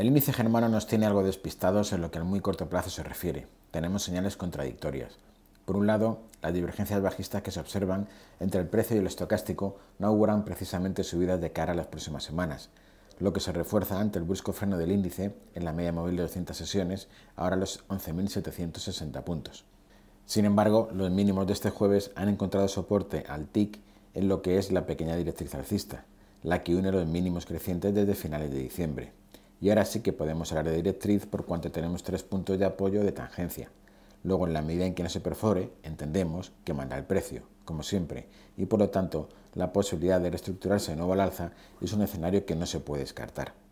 El índice germano nos tiene algo despistados en lo que al muy corto plazo se refiere. Tenemos señales contradictorias. Por un lado, las divergencias bajistas que se observan entre el precio y el estocástico no auguran precisamente subidas de cara a las próximas semanas, lo que se refuerza ante el brusco freno del índice en la media móvil de 200 sesiones, ahora los 11.760 puntos. Sin embargo, los mínimos de este jueves han encontrado soporte al TIC en lo que es la pequeña directriz alcista, la que une los mínimos crecientes desde finales de diciembre. Y ahora sí que podemos hablar de directriz por cuanto tenemos tres puntos de apoyo de tangencia. Luego, en la medida en que no se perfore, entendemos que manda el precio, como siempre, y por lo tanto, la posibilidad de reestructurarse de nuevo al alza es un escenario que no se puede descartar.